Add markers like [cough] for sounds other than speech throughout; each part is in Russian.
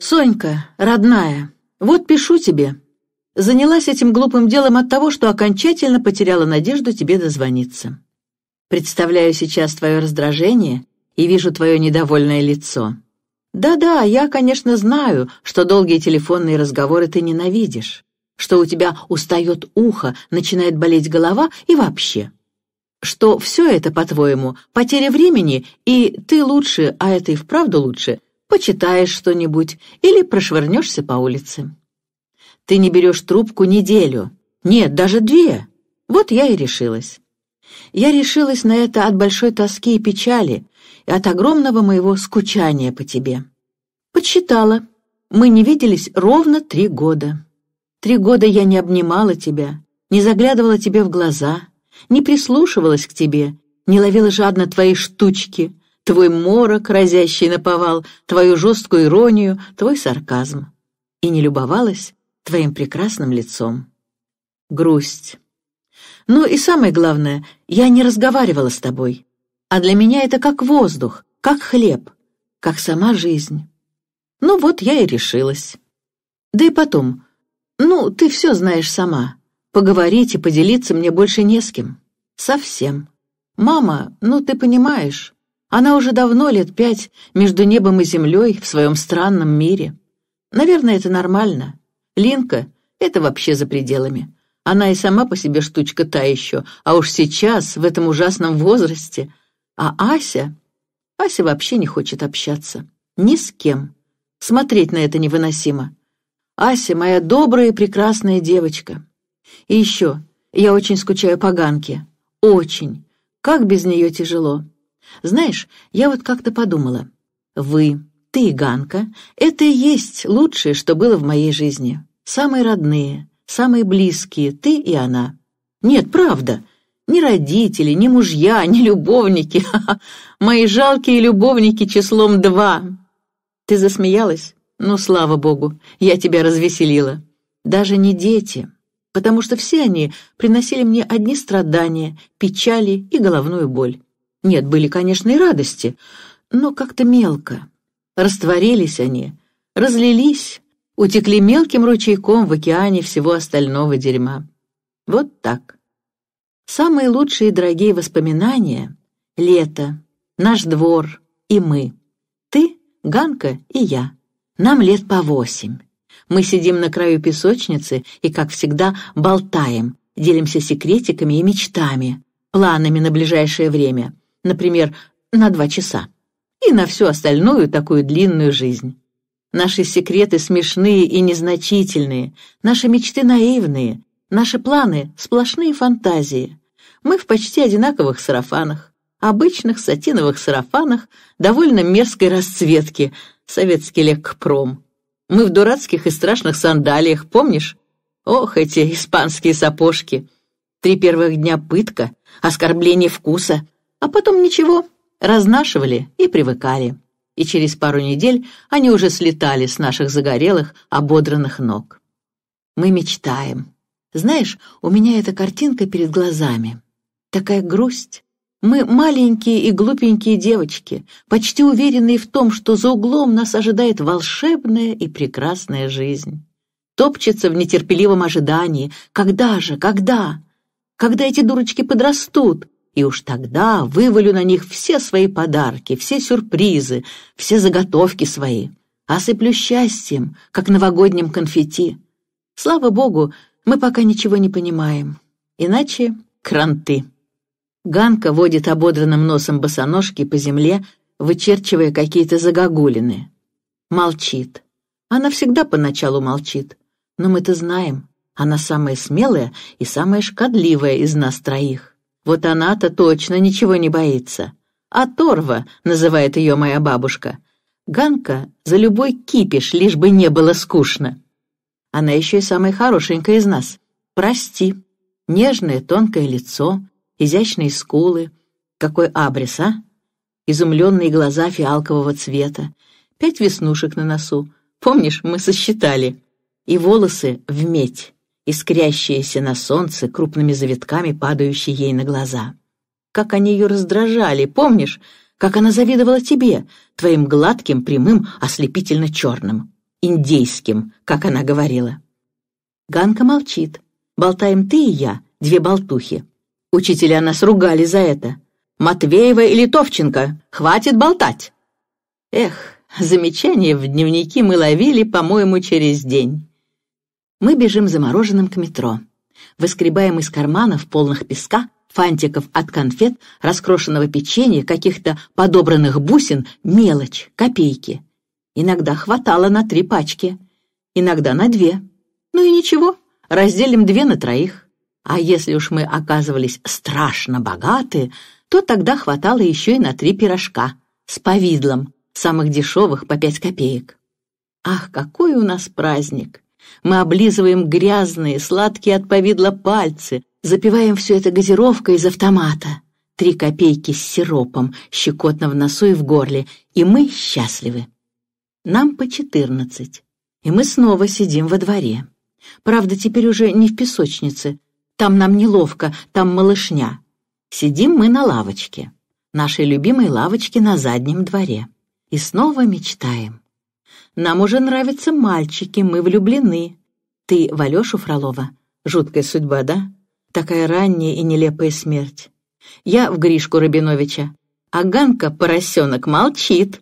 «Сонька, родная, вот пишу тебе. Занялась этим глупым делом от того, что окончательно потеряла надежду тебе дозвониться. Представляю сейчас твое раздражение и вижу твое недовольное лицо. Да-да, я, конечно, знаю, что долгие телефонные разговоры ты ненавидишь что у тебя устает ухо, начинает болеть голова и вообще. Что все это, по-твоему, потеря времени, и ты лучше, а это и вправду лучше, почитаешь что-нибудь или прошвырнешься по улице. Ты не берешь трубку неделю, нет, даже две. Вот я и решилась. Я решилась на это от большой тоски и печали, и от огромного моего скучания по тебе. Подсчитала. Мы не виделись ровно три года. Три года я не обнимала тебя, не заглядывала тебе в глаза, не прислушивалась к тебе, не ловила жадно твои штучки, твой морок, разящий наповал, твою жесткую иронию, твой сарказм. И не любовалась твоим прекрасным лицом. Грусть. Ну и самое главное, я не разговаривала с тобой. А для меня это как воздух, как хлеб, как сама жизнь. Ну вот я и решилась. Да и потом, «Ну, ты все знаешь сама. Поговорить и поделиться мне больше не с кем. Совсем. Мама, ну ты понимаешь, она уже давно, лет пять, между небом и землей в своем странном мире. Наверное, это нормально. Линка — это вообще за пределами. Она и сама по себе штучка та еще, а уж сейчас, в этом ужасном возрасте. А Ася... Ася вообще не хочет общаться. Ни с кем. Смотреть на это невыносимо. Ася моя добрая и прекрасная девочка. И еще, я очень скучаю по Ганке. Очень. Как без нее тяжело. Знаешь, я вот как-то подумала. Вы, ты и Ганка — это и есть лучшее, что было в моей жизни. Самые родные, самые близкие, ты и она. Нет, правда. Ни родители, ни мужья, [laughs] ни любовники. [laughs] Мои жалкие любовники числом два. Ты засмеялась? Ну, слава богу, я тебя развеселила. Даже не дети, потому что все они приносили мне одни страдания, печали и головную боль. Нет, были, конечно, и радости, но как-то мелко. Растворились они, разлились, утекли мелким ручейком в океане всего остального дерьма. Вот так. Самые лучшие и дорогие воспоминания — лето, наш двор и мы. Ты, Ганка и я. Нам лет по восемь. Мы сидим на краю песочницы и, как всегда, болтаем, делимся секретиками и мечтами, планами на ближайшее время, например, на два часа, и на всю остальную такую длинную жизнь. Наши секреты смешные и незначительные, наши мечты наивные, наши планы — сплошные фантазии. Мы в почти одинаковых сарафанах, обычных сатиновых сарафанах довольно мерзкой расцветки — советский легпром. Мы в дурацких и страшных сандалиях, помнишь? Ох, эти испанские сапожки! Три первых дня пытка, оскорбление вкуса, а потом ничего, разнашивали и привыкали. И через пару недель они уже слетали с наших загорелых, ободранных ног. Мы мечтаем. Знаешь, у меня эта картинка перед глазами. Такая грусть, мы маленькие и глупенькие девочки, почти уверенные в том, что за углом нас ожидает волшебная и прекрасная жизнь. Топчется в нетерпеливом ожидании. Когда же, когда? Когда эти дурочки подрастут? И уж тогда вывалю на них все свои подарки, все сюрпризы, все заготовки свои. Осыплю счастьем, как новогодним конфетти. Слава богу, мы пока ничего не понимаем. Иначе кранты. Ганка водит ободранным носом босоножки по земле, вычерчивая какие-то загогулины. Молчит. Она всегда поначалу молчит. Но мы-то знаем, она самая смелая и самая шкодливая из нас троих. Вот она-то точно ничего не боится. А Торва называет ее моя бабушка. Ганка за любой кипиш, лишь бы не было скучно. Она еще и самая хорошенькая из нас. Прости. Нежное тонкое лицо, изящные скулы. Какой абрис, а? Изумленные глаза фиалкового цвета, пять веснушек на носу. Помнишь, мы сосчитали. И волосы в медь, искрящиеся на солнце, крупными завитками падающие ей на глаза. Как они ее раздражали, помнишь? Как она завидовала тебе, твоим гладким, прямым, ослепительно черным. Индейским, как она говорила. Ганка молчит. Болтаем ты и я, две болтухи. Учителя нас ругали за это. «Матвеева и Литовченко, хватит болтать!» Эх, замечания в дневники мы ловили, по-моему, через день. Мы бежим замороженным к метро. Выскребаем из карманов, полных песка, фантиков от конфет, раскрошенного печенья, каких-то подобранных бусин, мелочь, копейки. Иногда хватало на три пачки, иногда на две. Ну и ничего, разделим две на троих. А если уж мы оказывались страшно богаты, то тогда хватало еще и на три пирожка с повидлом, самых дешевых по пять копеек. Ах, какой у нас праздник! Мы облизываем грязные, сладкие от повидла пальцы, запиваем все это газировкой из автомата. Три копейки с сиропом, щекотно в носу и в горле, и мы счастливы. Нам по четырнадцать, и мы снова сидим во дворе. Правда, теперь уже не в песочнице, там нам неловко, там малышня. Сидим мы на лавочке, нашей любимой лавочке на заднем дворе. И снова мечтаем. Нам уже нравятся мальчики, мы влюблены. Ты в Алешу Фролова. Жуткая судьба, да? Такая ранняя и нелепая смерть. Я в Гришку Рабиновича. А Ганка-поросенок молчит.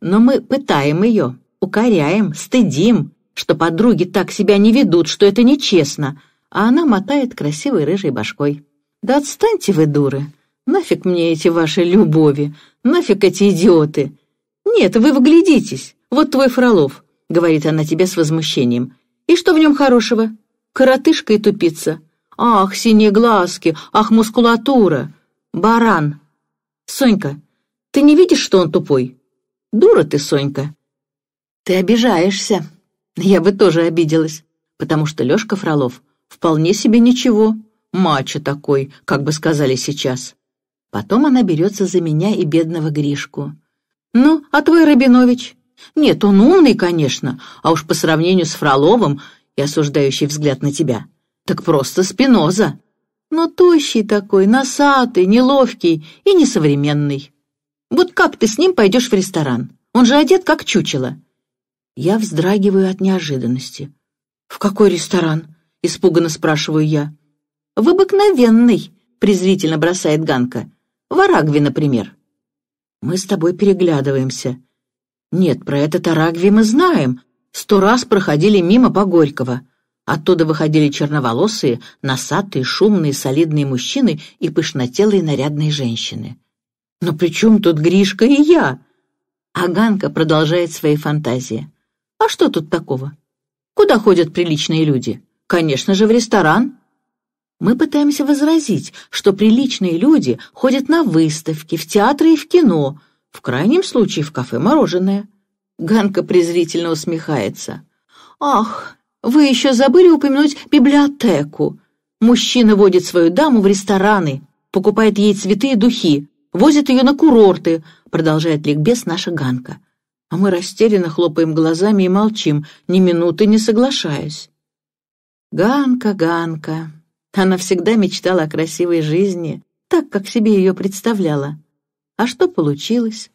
Но мы пытаем ее, укоряем, стыдим, что подруги так себя не ведут, что это нечестно, а она мотает красивой рыжей башкой. «Да отстаньте вы, дуры! Нафиг мне эти ваши любови! Нафиг эти идиоты! Нет, вы вглядитесь! Вот твой Фролов!» — говорит она тебе с возмущением. «И что в нем хорошего? Коротышка и тупица! Ах, синие глазки! Ах, мускулатура! Баран! Сонька, ты не видишь, что он тупой? Дура ты, Сонька!» «Ты обижаешься!» Я бы тоже обиделась, потому что Лёшка Фролов — Вполне себе ничего. Мачо такой, как бы сказали сейчас. Потом она берется за меня и бедного Гришку. «Ну, а твой Рабинович?» «Нет, он умный, конечно, а уж по сравнению с Фроловым и осуждающий взгляд на тебя. Так просто Спиноза. Но тощий такой, носатый, неловкий и несовременный. Вот как ты с ним пойдешь в ресторан? Он же одет как чучело». Я вздрагиваю от неожиданности. «В какой ресторан? — испуганно спрашиваю я. «В обыкновенный», — презрительно бросает Ганка. «В Арагве, например». Мы с тобой переглядываемся. Нет, про этот Арагви мы знаем. Сто раз проходили мимо по Горького. Оттуда выходили черноволосые, носатые, шумные, солидные мужчины и пышнотелые нарядные женщины. Но при чем тут Гришка и я? А Ганка продолжает свои фантазии. А что тут такого? Куда ходят приличные люди? Конечно же, в ресторан. Мы пытаемся возразить, что приличные люди ходят на выставки, в театры и в кино, в крайнем случае в кафе-мороженое. Ганка презрительно усмехается. «Ах, вы еще забыли упомянуть библиотеку. Мужчина водит свою даму в рестораны, покупает ей цветы и духи, возит ее на курорты», продолжает ликбез наша Ганка. А мы растерянно хлопаем глазами и молчим, ни минуты не соглашаясь. Ганка, Ганка. Она всегда мечтала о красивой жизни, так, как себе ее представляла. А что получилось?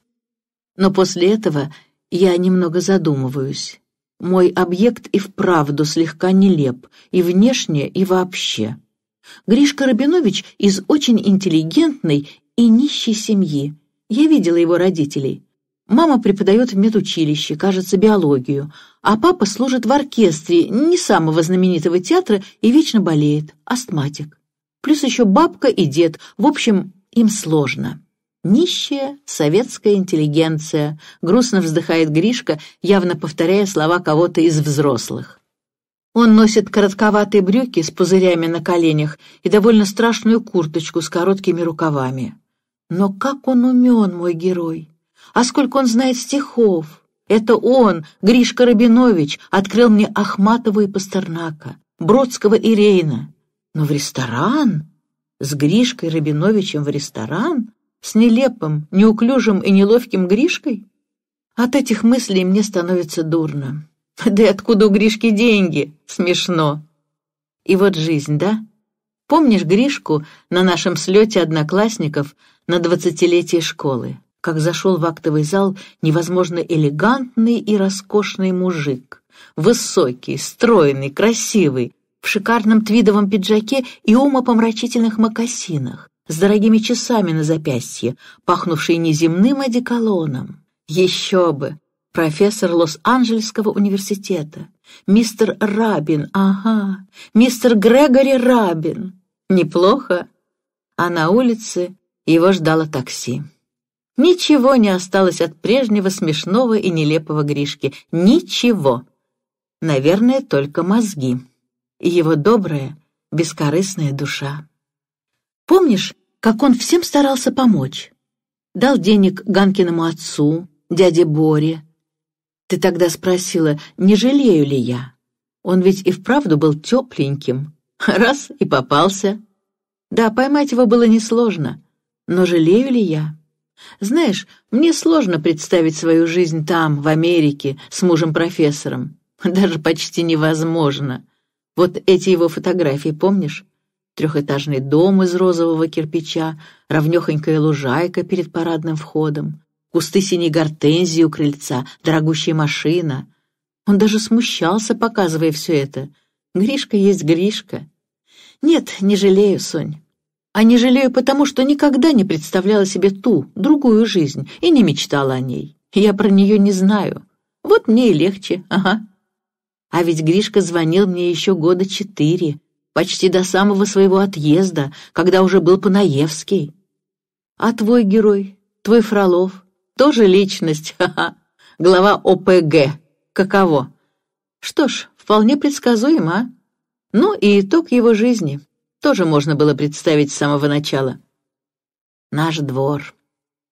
Но после этого я немного задумываюсь. Мой объект и вправду слегка нелеп, и внешне, и вообще. Гришка Рабинович из очень интеллигентной и нищей семьи. Я видела его родителей. Мама преподает в медучилище, кажется, биологию, а папа служит в оркестре не самого знаменитого театра и вечно болеет, астматик. Плюс еще бабка и дед, в общем, им сложно. «Нищая советская интеллигенция», — грустно вздыхает Гришка, явно повторяя слова кого-то из взрослых. Он носит коротковатые брюки с пузырями на коленях и довольно страшную курточку с короткими рукавами. Но как он умен, мой герой! а сколько он знает стихов. Это он, Гришка Рабинович, открыл мне Ахматова и Пастернака, Бродского и Рейна. Но в ресторан? С Гришкой Рабиновичем в ресторан? С нелепым, неуклюжим и неловким Гришкой? От этих мыслей мне становится дурно. Да и откуда у Гришки деньги? Смешно. И вот жизнь, да? Помнишь Гришку на нашем слете одноклассников на двадцатилетие школы? как зашел в актовый зал невозможно элегантный и роскошный мужик. Высокий, стройный, красивый, в шикарном твидовом пиджаке и умопомрачительных мокасинах, с дорогими часами на запястье, пахнувший неземным одеколоном. Еще бы! Профессор Лос-Анджелесского университета. Мистер Рабин, ага. Мистер Грегори Рабин. Неплохо. А на улице его ждало такси. Ничего не осталось от прежнего смешного и нелепого Гришки. Ничего. Наверное, только мозги. И его добрая, бескорыстная душа. Помнишь, как он всем старался помочь? Дал денег Ганкиному отцу, дяде Боре. Ты тогда спросила, не жалею ли я? Он ведь и вправду был тепленьким. Раз — и попался. Да, поймать его было несложно. Но жалею ли я? Знаешь, мне сложно представить свою жизнь там, в Америке, с мужем-профессором. [laughs] Даже почти невозможно. Вот эти его фотографии, помнишь? Трехэтажный дом из розового кирпича, ровнехонькая лужайка перед парадным входом, кусты синей гортензии у крыльца, дорогущая машина. Он даже смущался, показывая все это. Гришка есть Гришка. Нет, не жалею, Сонь а не жалею потому, что никогда не представляла себе ту, другую жизнь и не мечтала о ней. Я про нее не знаю. Вот мне и легче, ага. А ведь Гришка звонил мне еще года четыре, почти до самого своего отъезда, когда уже был Панаевский. А твой герой, твой Фролов, тоже личность, [laughs] ха-ха, глава ОПГ, каково? Что ж, вполне предсказуемо, а? Ну и итог его жизни — тоже можно было представить с самого начала. Наш двор,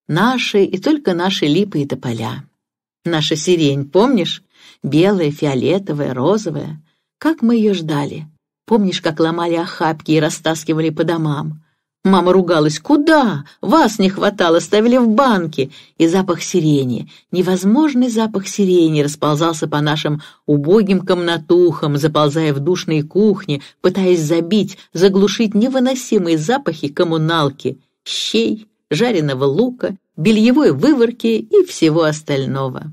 наши и только наши липы и тополя. Наша сирень, помнишь? Белая, фиолетовая, розовая. Как мы ее ждали. Помнишь, как ломали охапки и растаскивали по домам? Мама ругалась. «Куда? Вас не хватало, ставили в банке!» И запах сирени, невозможный запах сирени, расползался по нашим убогим комнатухам, заползая в душные кухни, пытаясь забить, заглушить невыносимые запахи коммуналки, щей, жареного лука, бельевой выворки и всего остального.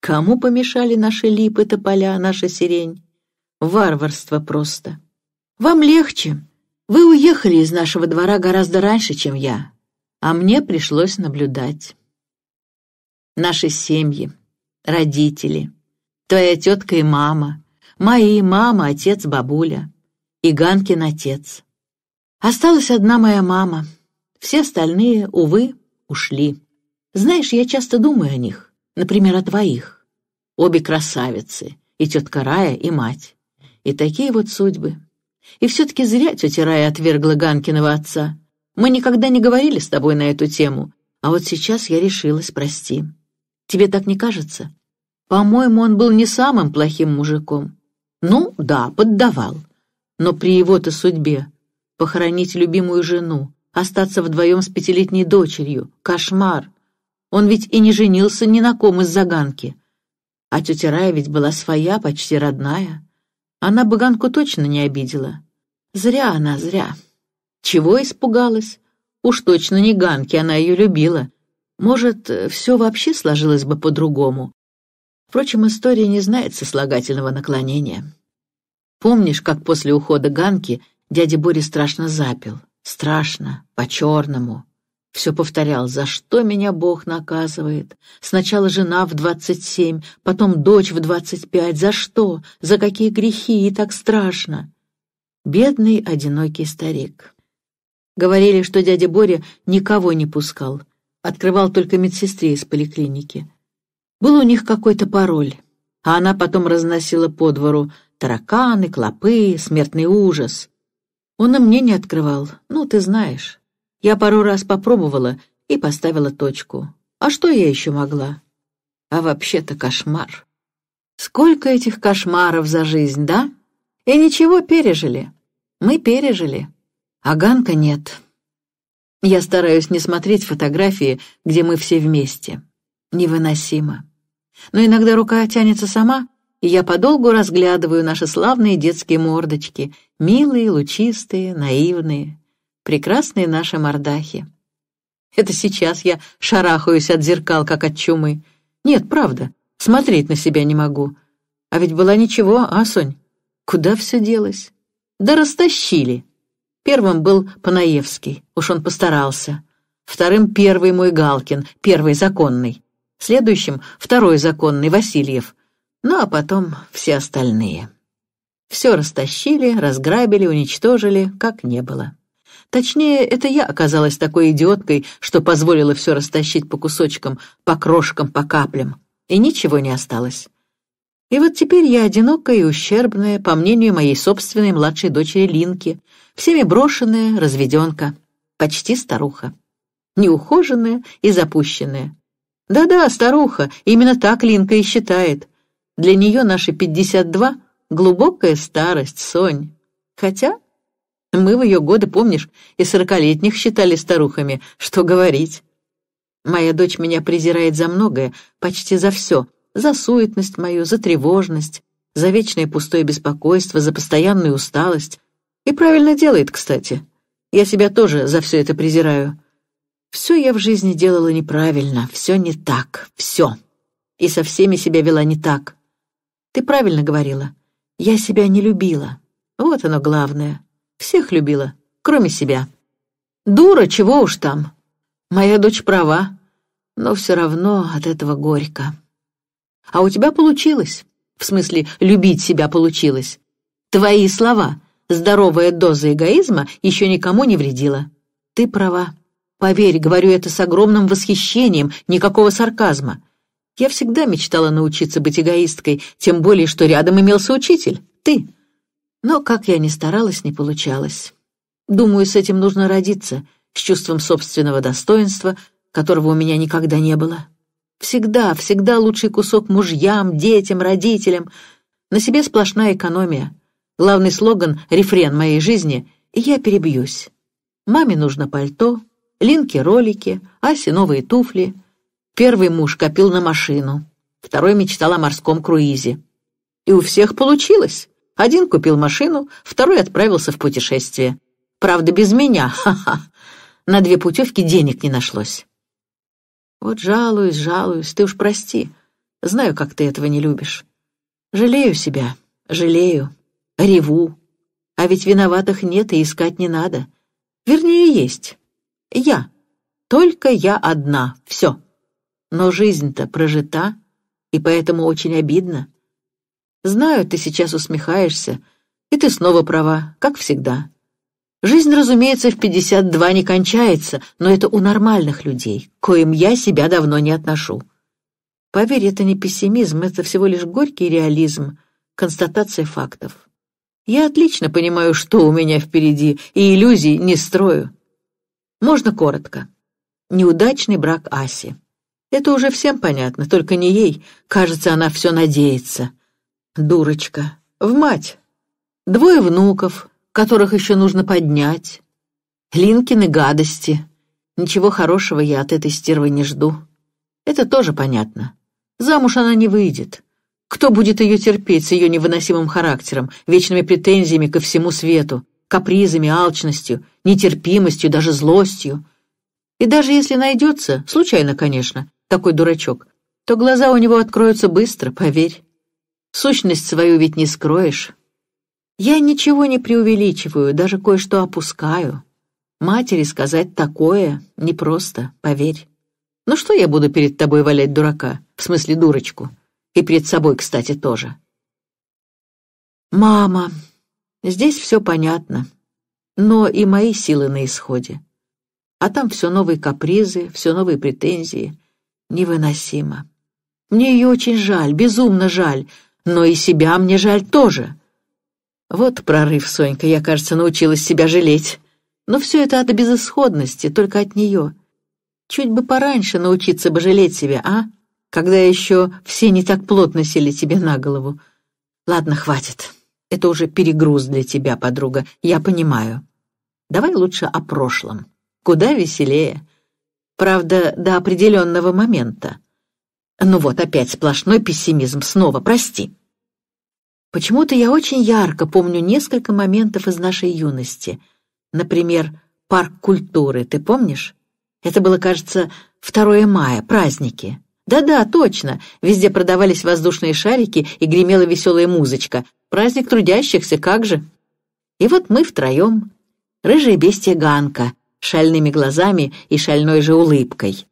Кому помешали наши липы, тополя, наша сирень? Варварство просто. «Вам легче!» Вы уехали из нашего двора гораздо раньше, чем я, а мне пришлось наблюдать. Наши семьи, родители, твоя тетка и мама, мои мама, отец, бабуля и Ганкин отец. Осталась одна моя мама. Все остальные, увы, ушли. Знаешь, я часто думаю о них, например, о твоих. Обе красавицы, и тетка Рая, и мать. И такие вот судьбы. И все-таки зря тетя Рая отвергла Ганкиного отца. Мы никогда не говорили с тобой на эту тему, а вот сейчас я решилась, прости. Тебе так не кажется? По-моему, он был не самым плохим мужиком. Ну, да, поддавал. Но при его-то судьбе похоронить любимую жену, остаться вдвоем с пятилетней дочерью — кошмар. Он ведь и не женился ни на ком из заганки. А тетя Рая ведь была своя, почти родная. Она Баганку точно не обидела. Зря она, зря. Чего испугалась? Уж точно не Ганки, она ее любила. Может, все вообще сложилось бы по-другому. Впрочем, история не знает сослагательного наклонения. Помнишь, как после ухода Ганки дядя Боря страшно запил? Страшно, по-черному. Все повторял, за что меня Бог наказывает. Сначала жена в двадцать семь, потом дочь в двадцать пять. За что? За какие грехи? И так страшно. Бедный, одинокий старик. Говорили, что дядя Боря никого не пускал. Открывал только медсестре из поликлиники. Был у них какой-то пароль. А она потом разносила по двору тараканы, клопы, смертный ужас. Он и мне не открывал. Ну, ты знаешь. Я пару раз попробовала и поставила точку. А что я еще могла? А вообще-то кошмар. Сколько этих кошмаров за жизнь, да? И ничего пережили. Мы пережили. А Ганка нет. Я стараюсь не смотреть фотографии, где мы все вместе. Невыносимо. Но иногда рука тянется сама, и я подолгу разглядываю наши славные детские мордочки, милые, лучистые, наивные прекрасные наши мордахи. Это сейчас я шарахаюсь от зеркал, как от чумы. Нет, правда, смотреть на себя не могу. А ведь была ничего, а, Сонь? Куда все делось? Да растащили. Первым был Панаевский, уж он постарался. Вторым первый мой Галкин, первый законный. Следующим второй законный Васильев. Ну а потом все остальные. Все растащили, разграбили, уничтожили, как не было. Точнее, это я оказалась такой идиоткой, что позволила все растащить по кусочкам, по крошкам, по каплям. И ничего не осталось. И вот теперь я одинокая и ущербная, по мнению моей собственной младшей дочери Линки, всеми брошенная, разведенка, почти старуха. Неухоженная и запущенная. Да-да, старуха, именно так Линка и считает. Для нее наши 52 — глубокая старость, Сонь. Хотя мы в ее годы, помнишь, и сорокалетних считали старухами. Что говорить? Моя дочь меня презирает за многое, почти за все. За суетность мою, за тревожность, за вечное пустое беспокойство, за постоянную усталость. И правильно делает, кстати. Я себя тоже за все это презираю. Все я в жизни делала неправильно, все не так, все. И со всеми себя вела не так. Ты правильно говорила. Я себя не любила. Вот оно главное. Всех любила, кроме себя. Дура, чего уж там. Моя дочь права, но все равно от этого горько. А у тебя получилось. В смысле, любить себя получилось. Твои слова «здоровая доза эгоизма» еще никому не вредила. Ты права. Поверь, говорю это с огромным восхищением, никакого сарказма. Я всегда мечтала научиться быть эгоисткой, тем более, что рядом имелся учитель, ты. Но, как я ни старалась, не получалось. Думаю, с этим нужно родиться, с чувством собственного достоинства, которого у меня никогда не было. Всегда, всегда лучший кусок мужьям, детям, родителям. На себе сплошная экономия. Главный слоган, рефрен моей жизни — «Я перебьюсь». Маме нужно пальто, Линке ролики, Асе новые туфли. Первый муж копил на машину, второй мечтал о морском круизе. И у всех получилось. Один купил машину, второй отправился в путешествие. Правда, без меня, [laughs] ха-ха. На две путевки денег не нашлось. Вот жалуюсь, жалуюсь, ты уж прости. Знаю, как ты этого не любишь. Жалею себя, жалею, реву. А ведь виноватых нет и искать не надо. Вернее, есть. Я. Только я одна. Все. Но жизнь-то прожита, и поэтому очень обидно. Знаю, ты сейчас усмехаешься, и ты снова права, как всегда. Жизнь, разумеется, в 52 не кончается, но это у нормальных людей, коим я себя давно не отношу. Поверь, это не пессимизм, это всего лишь горький реализм, констатация фактов. Я отлично понимаю, что у меня впереди, и иллюзий не строю. Можно коротко. Неудачный брак Аси. Это уже всем понятно, только не ей. Кажется, она все надеется дурочка, в мать. Двое внуков, которых еще нужно поднять. Линкины гадости. Ничего хорошего я от этой стервы не жду. Это тоже понятно. Замуж она не выйдет. Кто будет ее терпеть с ее невыносимым характером, вечными претензиями ко всему свету, капризами, алчностью, нетерпимостью, даже злостью? И даже если найдется, случайно, конечно, такой дурачок, то глаза у него откроются быстро, поверь. Сущность свою ведь не скроешь. Я ничего не преувеличиваю, даже кое-что опускаю. Матери сказать такое непросто, поверь. Ну что я буду перед тобой валять дурака, в смысле дурочку? И перед собой, кстати, тоже. Мама, здесь все понятно, но и мои силы на исходе. А там все новые капризы, все новые претензии. Невыносимо. Мне ее очень жаль, безумно жаль, но и себя мне жаль тоже. Вот прорыв, Сонька, я, кажется, научилась себя жалеть. Но все это от безысходности, только от нее. Чуть бы пораньше научиться бы жалеть себя, а? Когда еще все не так плотно сели тебе на голову. Ладно, хватит. Это уже перегруз для тебя, подруга, я понимаю. Давай лучше о прошлом. Куда веселее. Правда, до определенного момента. Ну вот, опять сплошной пессимизм, снова, прости. Почему-то я очень ярко помню несколько моментов из нашей юности. Например, парк культуры, ты помнишь? Это было, кажется, 2 мая, праздники. Да-да, точно, везде продавались воздушные шарики и гремела веселая музычка. Праздник трудящихся, как же? И вот мы втроем, рыжая бестия Ганка, шальными глазами и шальной же улыбкой.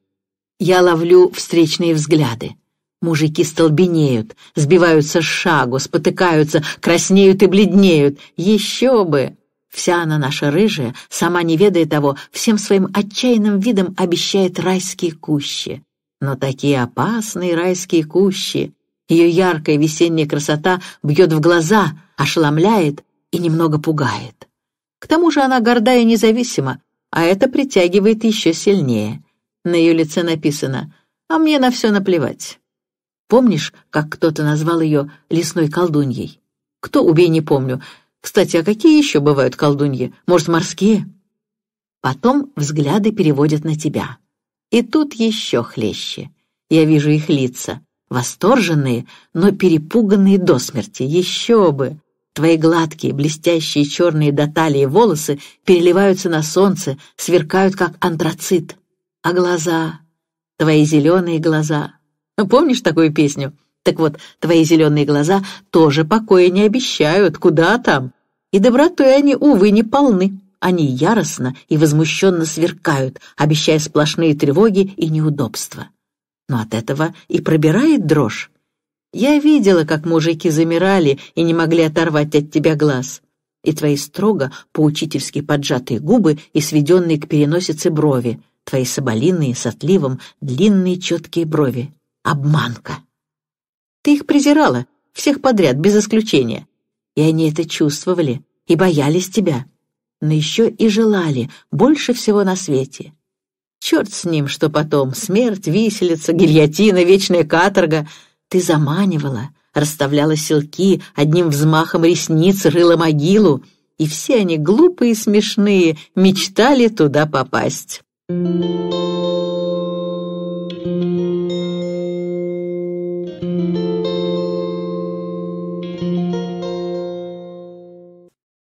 Я ловлю встречные взгляды. Мужики столбенеют, сбиваются с шагу, спотыкаются, краснеют и бледнеют. Еще бы! Вся она наша рыжая, сама не ведая того, всем своим отчаянным видом обещает райские кущи. Но такие опасные райские кущи! Ее яркая весенняя красота бьет в глаза, ошеломляет и немного пугает. К тому же она горда и независима, а это притягивает еще сильнее. На ее лице написано «А мне на все наплевать». Помнишь, как кто-то назвал ее лесной колдуньей? Кто, убей, не помню. Кстати, а какие еще бывают колдуньи? Может, морские? Потом взгляды переводят на тебя. И тут еще хлеще. Я вижу их лица. Восторженные, но перепуганные до смерти. Еще бы! Твои гладкие, блестящие черные до талии волосы переливаются на солнце, сверкают, как антрацит а глаза. Твои зеленые глаза. Ну, помнишь такую песню? Так вот, твои зеленые глаза тоже покоя не обещают. Куда там? И добротой они, увы, не полны. Они яростно и возмущенно сверкают, обещая сплошные тревоги и неудобства. Но от этого и пробирает дрожь. Я видела, как мужики замирали и не могли оторвать от тебя глаз. И твои строго, поучительски поджатые губы и сведенные к переносице брови — твои соболиные с отливом, длинные четкие брови. Обманка. Ты их презирала, всех подряд, без исключения. И они это чувствовали и боялись тебя, но еще и желали больше всего на свете. Черт с ним, что потом смерть, виселица, гильотина, вечная каторга. Ты заманивала, расставляла селки, одним взмахом ресниц рыла могилу, и все они, глупые и смешные, мечтали туда попасть. Música